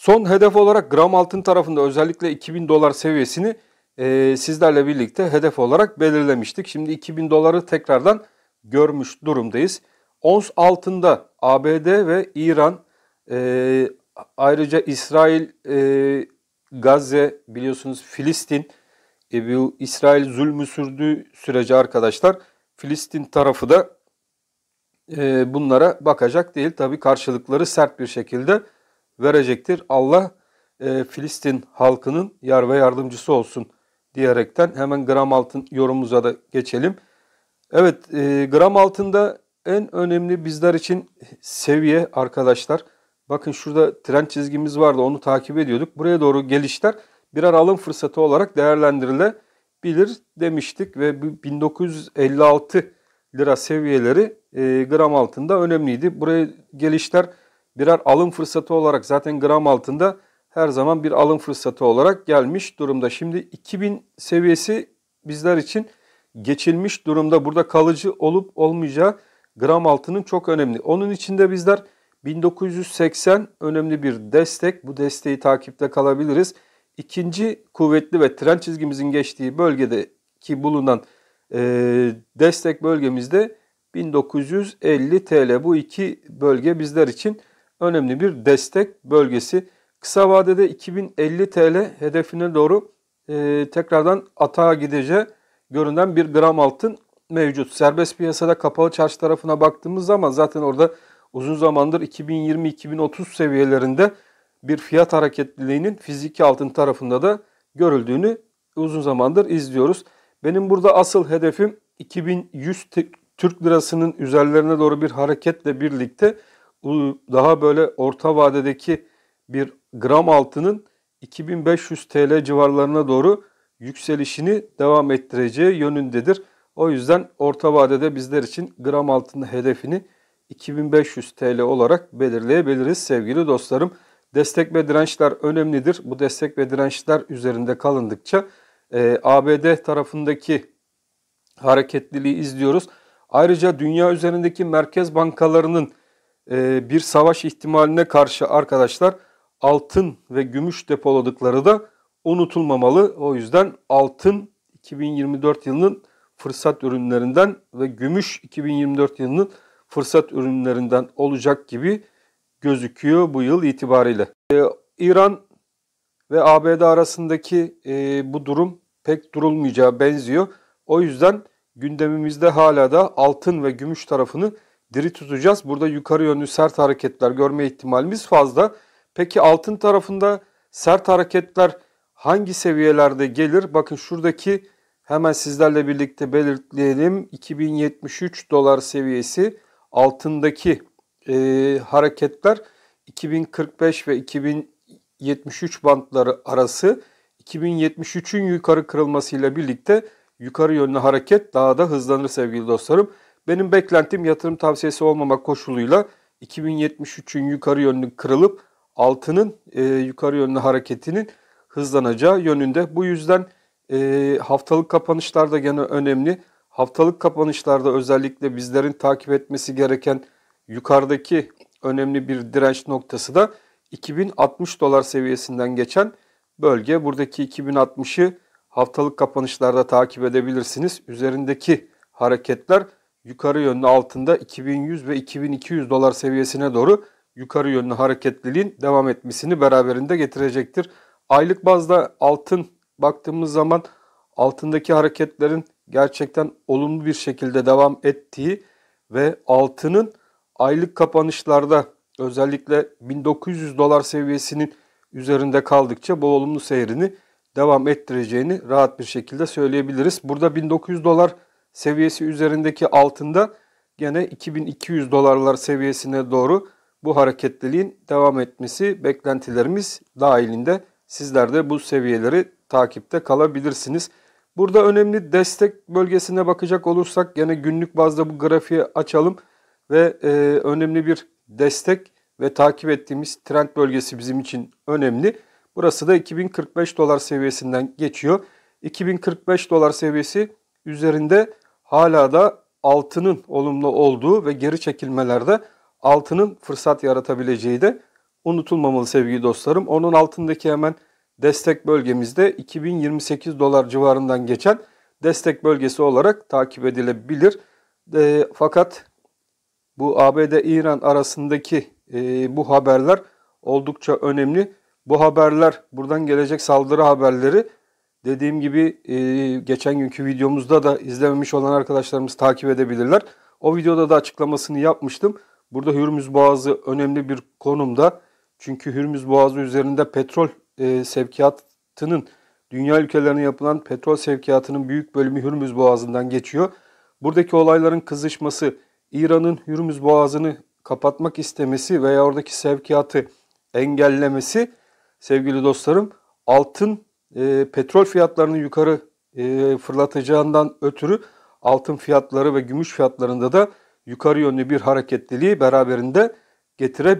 Son hedef olarak gram altın tarafında özellikle 2000 dolar seviyesini e, sizlerle birlikte hedef olarak belirlemiştik. Şimdi 2000 doları tekrardan görmüş durumdayız. Ons altında ABD ve İran e, ayrıca İsrail, e, Gazze biliyorsunuz Filistin e, bu İsrail zulmü sürdüğü sürece arkadaşlar Filistin tarafı da e, bunlara bakacak değil. Tabi karşılıkları sert bir şekilde verecektir. Allah e, Filistin halkının yar ve yardımcısı olsun diyerekten hemen gram altın yorumumuza da geçelim. Evet e, gram altında en önemli bizler için seviye arkadaşlar. Bakın şurada tren çizgimiz vardı onu takip ediyorduk. Buraya doğru gelişler birer alım fırsatı olarak değerlendirilebilir demiştik ve 1956 lira seviyeleri e, gram altında önemliydi. Buraya gelişler birer alım fırsatı olarak zaten gram altında her zaman bir alım fırsatı olarak gelmiş durumda. Şimdi 2000 seviyesi bizler için geçilmiş durumda. Burada kalıcı olup olmayacağı gram altının çok önemli. Onun için de bizler 1980 önemli bir destek. Bu desteği takipte kalabiliriz. İkinci kuvvetli ve tren çizgimizin geçtiği bölgedeki bulunan e, destek bölgemizde 1950 TL. Bu iki bölge bizler için önemli bir destek bölgesi. Kısa vadede 2050 TL hedefine doğru e, tekrardan atağa gideceği görünen bir gram altın mevcut. Serbest piyasada kapalı çarşı tarafına baktığımız zaman zaten orada uzun zamandır 2020-2030 seviyelerinde bir fiyat hareketliliğinin fiziki altın tarafında da görüldüğünü uzun zamandır izliyoruz. Benim burada asıl hedefim 2100 Türk lirasının üzerlerine doğru bir hareketle birlikte daha böyle orta vadedeki bir gram altının 2500 TL civarlarına doğru yükselişini devam ettireceği yönündedir. O yüzden orta vadede bizler için gram altının hedefini 2500 TL olarak belirleyebiliriz sevgili dostlarım. Destek ve dirençler önemlidir. Bu destek ve dirençler üzerinde kalındıkça e, ABD tarafındaki hareketliliği izliyoruz. Ayrıca dünya üzerindeki merkez bankalarının ee, bir savaş ihtimaline karşı arkadaşlar altın ve gümüş depoladıkları da unutulmamalı. O yüzden altın 2024 yılının fırsat ürünlerinden ve gümüş 2024 yılının fırsat ürünlerinden olacak gibi gözüküyor bu yıl itibariyle. Ee, İran ve ABD arasındaki e, bu durum pek durulmayacağı benziyor. O yüzden gündemimizde hala da altın ve gümüş tarafını diri tutacağız. Burada yukarı yönlü sert hareketler görme ihtimalimiz fazla. Peki altın tarafında sert hareketler hangi seviyelerde gelir? Bakın şuradaki hemen sizlerle birlikte belirtleyelim. 2073 dolar seviyesi altındaki e, hareketler 2045 ve 2073 bantları arası 2073'ün yukarı kırılmasıyla birlikte yukarı yönlü hareket daha da hızlanır sevgili dostlarım. Benim beklentim yatırım tavsiyesi olmamak koşuluyla 2073'ün yukarı yönlü kırılıp altının e, yukarı yönlü hareketinin hızlanacağı yönünde. Bu yüzden e, haftalık kapanışlarda gene önemli. Haftalık kapanışlarda özellikle bizlerin takip etmesi gereken yukarıdaki önemli bir direnç noktası da 2060 dolar seviyesinden geçen bölge. Buradaki 2060'ı haftalık kapanışlarda takip edebilirsiniz. Üzerindeki hareketler yukarı yönlü altında 2100 ve 2200 dolar seviyesine doğru yukarı yönlü hareketliliğin devam etmesini beraberinde getirecektir. Aylık bazda altın baktığımız zaman altındaki hareketlerin gerçekten olumlu bir şekilde devam ettiği ve altının aylık kapanışlarda özellikle 1900 dolar seviyesinin üzerinde kaldıkça bu olumlu seyrini devam ettireceğini rahat bir şekilde söyleyebiliriz. Burada 1900 dolar seviyesi üzerindeki altında gene 2200 dolarlar seviyesine doğru bu hareketliliğin devam etmesi beklentilerimiz dahilinde. Sizler de bu seviyeleri takipte kalabilirsiniz. Burada önemli destek bölgesine bakacak olursak gene günlük bazda bu grafiği açalım ve e, önemli bir destek ve takip ettiğimiz trend bölgesi bizim için önemli. Burası da 2045 dolar seviyesinden geçiyor. 2045 dolar seviyesi üzerinde hala da altının olumlu olduğu ve geri çekilmelerde altının fırsat yaratabileceği de unutulmamalı sevgili dostlarım. Onun altındaki hemen destek bölgemizde 2028 dolar civarından geçen destek bölgesi olarak takip edilebilir. E, fakat bu ABD-İran arasındaki e, bu haberler oldukça önemli. Bu haberler buradan gelecek saldırı haberleri Dediğim gibi e, geçen günkü videomuzda da izlememiş olan arkadaşlarımız takip edebilirler. O videoda da açıklamasını yapmıştım. Burada Hürmüz Boğazı önemli bir konumda. Çünkü Hürmüz Boğazı üzerinde petrol e, sevkiyatının, dünya ülkelerine yapılan petrol sevkiyatının büyük bölümü Hürmüz Boğazı'ndan geçiyor. Buradaki olayların kızışması, İran'ın Hürmüz Boğazı'nı kapatmak istemesi veya oradaki sevkiyatı engellemesi sevgili dostlarım altın e, petrol fiyatlarını yukarı e, fırlatacağından ötürü altın fiyatları ve gümüş fiyatlarında da yukarı yönlü bir hareketliliği beraberinde getirebilir.